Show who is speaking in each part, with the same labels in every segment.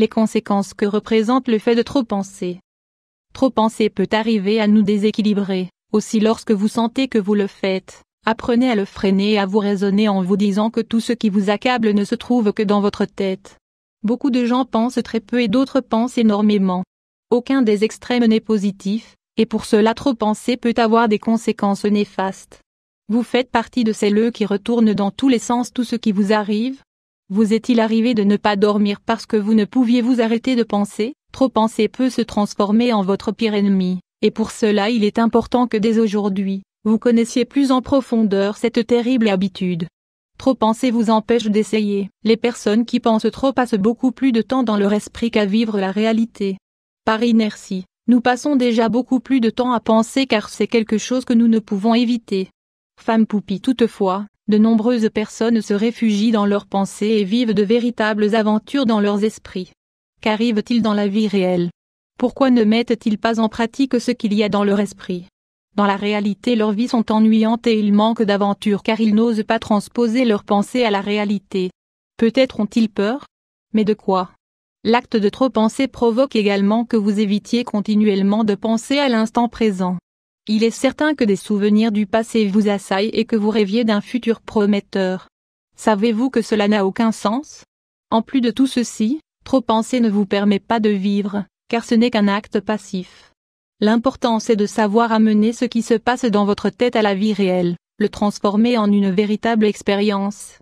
Speaker 1: les conséquences que représente le fait de trop penser. Trop penser peut arriver à nous déséquilibrer, aussi lorsque vous sentez que vous le faites, apprenez à le freiner et à vous raisonner en vous disant que tout ce qui vous accable ne se trouve que dans votre tête. Beaucoup de gens pensent très peu et d'autres pensent énormément. Aucun des extrêmes n'est positif, et pour cela trop penser peut avoir des conséquences néfastes. Vous faites partie de celles qui retournent dans tous les sens tout ce qui vous arrive, vous est-il arrivé de ne pas dormir parce que vous ne pouviez vous arrêter de penser Trop penser peut se transformer en votre pire ennemi, et pour cela il est important que dès aujourd'hui, vous connaissiez plus en profondeur cette terrible habitude. Trop penser vous empêche d'essayer. Les personnes qui pensent trop passent beaucoup plus de temps dans leur esprit qu'à vivre la réalité. Par inertie, nous passons déjà beaucoup plus de temps à penser car c'est quelque chose que nous ne pouvons éviter. Femme poupie toutefois, de nombreuses personnes se réfugient dans leurs pensées et vivent de véritables aventures dans leurs esprits. Qu'arrivent-ils dans la vie réelle Pourquoi ne mettent-ils pas en pratique ce qu'il y a dans leur esprit Dans la réalité leurs vies sont ennuyantes et ils manquent d'aventures car ils n'osent pas transposer leurs pensées à la réalité. Peut-être ont-ils peur Mais de quoi L'acte de trop penser provoque également que vous évitiez continuellement de penser à l'instant présent. Il est certain que des souvenirs du passé vous assaillent et que vous rêviez d'un futur prometteur. Savez-vous que cela n'a aucun sens En plus de tout ceci, trop penser ne vous permet pas de vivre, car ce n'est qu'un acte passif. L'important c'est de savoir amener ce qui se passe dans votre tête à la vie réelle, le transformer en une véritable expérience.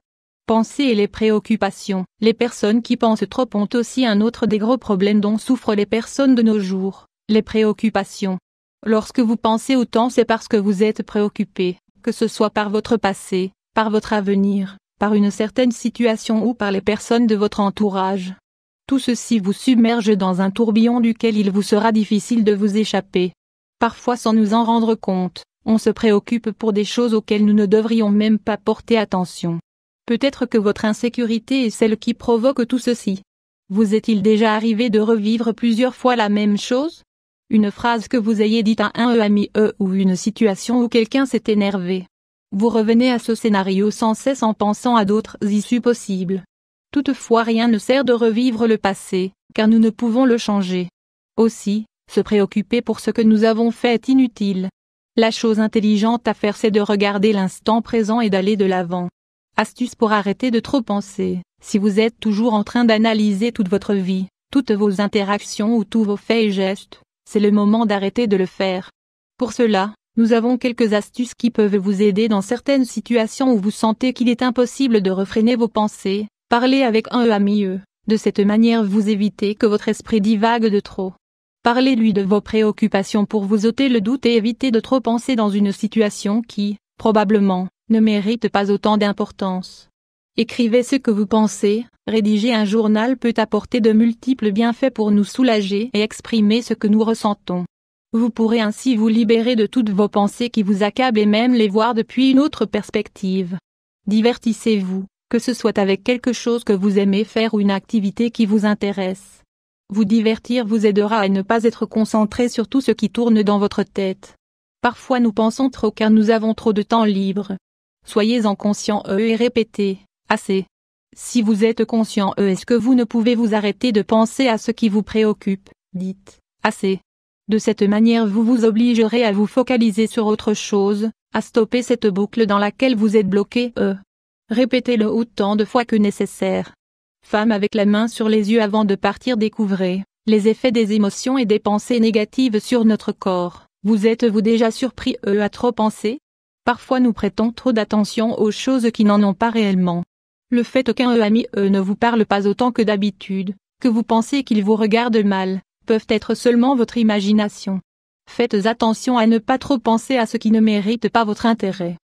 Speaker 1: Penser et les préoccupations. Les personnes qui pensent trop ont aussi un autre des gros problèmes dont souffrent les personnes de nos jours, les préoccupations. Lorsque vous pensez autant c'est parce que vous êtes préoccupé, que ce soit par votre passé, par votre avenir, par une certaine situation ou par les personnes de votre entourage. Tout ceci vous submerge dans un tourbillon duquel il vous sera difficile de vous échapper. Parfois sans nous en rendre compte, on se préoccupe pour des choses auxquelles nous ne devrions même pas porter attention. Peut-être que votre insécurité est celle qui provoque tout ceci. Vous est-il déjà arrivé de revivre plusieurs fois la même chose une phrase que vous ayez dite à un ami e ou une situation où quelqu'un s'est énervé. Vous revenez à ce scénario sans cesse en pensant à d'autres issues possibles. Toutefois rien ne sert de revivre le passé, car nous ne pouvons le changer. Aussi, se préoccuper pour ce que nous avons fait est inutile. La chose intelligente à faire c'est de regarder l'instant présent et d'aller de l'avant. Astuce pour arrêter de trop penser. Si vous êtes toujours en train d'analyser toute votre vie, toutes vos interactions ou tous vos faits et gestes, c'est le moment d'arrêter de le faire. Pour cela, nous avons quelques astuces qui peuvent vous aider dans certaines situations où vous sentez qu'il est impossible de refréner vos pensées, parlez avec un e ami e. de cette manière vous évitez que votre esprit divague de trop. Parlez-lui de vos préoccupations pour vous ôter le doute et éviter de trop penser dans une situation qui, probablement, ne mérite pas autant d'importance. Écrivez ce que vous pensez, rédiger un journal peut apporter de multiples bienfaits pour nous soulager et exprimer ce que nous ressentons. Vous pourrez ainsi vous libérer de toutes vos pensées qui vous accablent et même les voir depuis une autre perspective. Divertissez-vous, que ce soit avec quelque chose que vous aimez faire ou une activité qui vous intéresse. Vous divertir vous aidera à ne pas être concentré sur tout ce qui tourne dans votre tête. Parfois nous pensons trop car nous avons trop de temps libre. Soyez en conscient eux et répétez assez. Si vous êtes conscient, euh, est-ce que vous ne pouvez vous arrêter de penser à ce qui vous préoccupe Dites, assez. De cette manière, vous vous obligerez à vous focaliser sur autre chose, à stopper cette boucle dans laquelle vous êtes bloqué. Euh. Répétez-le autant de fois que nécessaire. Femme avec la main sur les yeux avant de partir découvrez les effets des émotions et des pensées négatives sur notre corps. Vous êtes-vous déjà surpris eux, à trop penser Parfois nous prêtons trop d'attention aux choses qui n'en ont pas réellement. Le fait qu'un e ami E ne vous parle pas autant que d'habitude, que vous pensez qu'il vous regarde mal, peuvent être seulement votre imagination. Faites attention à ne pas trop penser à ce qui ne mérite pas votre intérêt.